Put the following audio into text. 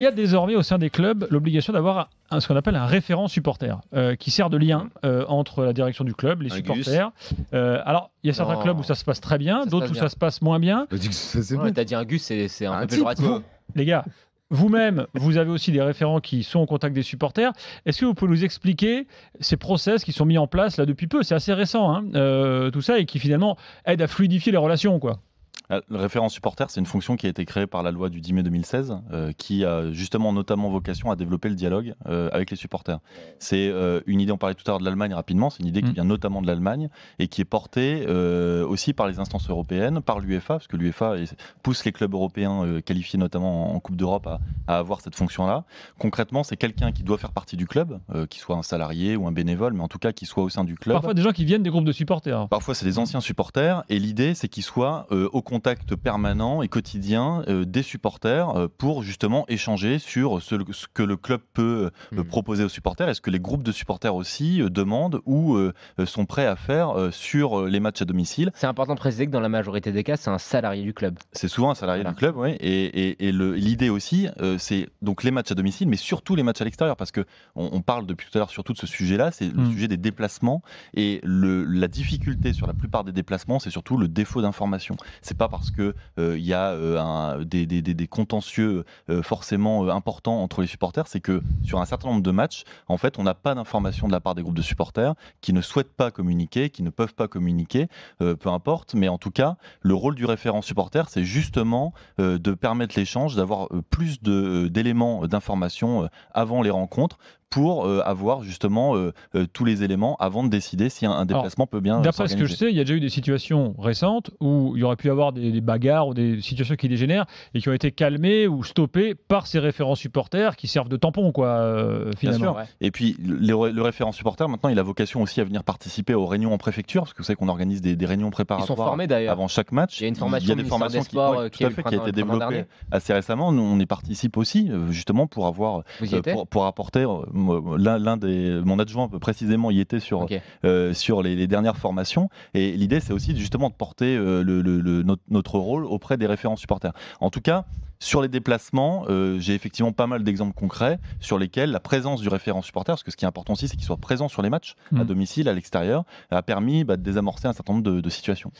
Il y a désormais au sein des clubs l'obligation d'avoir ce qu'on appelle un référent supporter, euh, qui sert de lien mm. euh, entre la direction du club, les supporters. Euh, alors, il y a certains clubs où ça se passe très bien, d'autres où ça se passe moins bien. C'est as T'as dit un Gus, c'est un, un peu péjoratif. Les gars, vous-même, vous avez aussi des référents qui sont au contact des supporters. Est-ce que vous pouvez nous expliquer ces process qui sont mis en place là depuis peu C'est assez récent, hein, tout ça, et qui finalement aident à fluidifier les relations, quoi. Euh, le référent supporter, c'est une fonction qui a été créée par la loi du 10 mai 2016, euh, qui a justement notamment vocation à développer le dialogue euh, avec les supporters. C'est une idée, on parlait tout à l'heure de l'Allemagne rapidement, c'est une idée qui mm. vient notamment de l'Allemagne et qui est portée aussi par les instances européennes, par l'UEFA, parce que l'UEFA pousse les clubs européens qualifiés notamment en Coupe d'Europe à, avoir cette fonction-là. Concrètement, c'est quelqu'un qui doit faire partie du club, qui soit un salarié ou un bénévole, mais en tout cas qui soit au sein du club. Parfois des gens qui viennent des groupes de supporters. Parfois c'est des anciens supporters et l'idée c'est qu'ils soient au contact contact permanent et quotidien euh, des supporters euh, pour justement échanger sur ce, que le club peut euh, mmh. proposer aux supporters, est-ce que les groupes de supporters aussi demandent ou sont prêts à faire sur les matchs à domicile. C'est important de préciser que dans la majorité des cas, c'est un salarié du club. C'est souvent un salarié du club, oui. Et, l'idée aussi, c'est donc les matchs à domicile, mais surtout les matchs à l'extérieur, parce que on, parle depuis tout à l'heure surtout de ce sujet-là, c'est le mmh. sujet des déplacements et le, la difficulté sur la plupart des déplacements, c'est surtout le défaut d'information. C'est pas parce qu'il il euh, y a euh, des, des, contentieux euh, forcément importants entre les supporters, c'est que sur un certain nombre de matchs, en fait, on n'a pas d'informations de la part des groupes de supporters qui ne souhaitent pas communiquer, qui ne peuvent pas communiquer, peu importe. Mais en tout cas, le rôle du référent supporter, c'est justement de permettre l'échange, d'avoir plus d'éléments d'information avant les rencontres pour euh, avoir justement euh, euh, tous les éléments avant de décider si un, déplacement peut bien. D'après ce que je sais, il y a déjà eu des situations récentes où il y aurait pu avoir des, bagarres ou des situations qui dégénèrent et qui ont été calmées ou stoppées par ces référents supporters qui servent de tampon, quoi, finalement. Et puis le, référent supporter, maintenant, il a vocation aussi à venir participer aux réunions en préfecture, parce que vous savez qu'on organise des, réunions préparatoires avant chaque match. Il y a une formation, des qui, a, été développée assez récemment. Nous, on y participe aussi, justement, pour avoir, pour, pour apporter l'un des, mon adjoint précisément y était sur, euh, sur les, dernières formations. Et l'idée, c'est aussi justement de porter euh, notre, rôle auprès des référents supporters. En tout cas, sur les déplacements, euh, j'ai effectivement pas mal d'exemples concrets sur lesquels la présence du référent supporter, parce que ce qui est important aussi, c'est qu'il soit présent sur les matchs, à mm. domicile, à l'extérieur, a permis bah, de désamorcer un certain nombre de situations.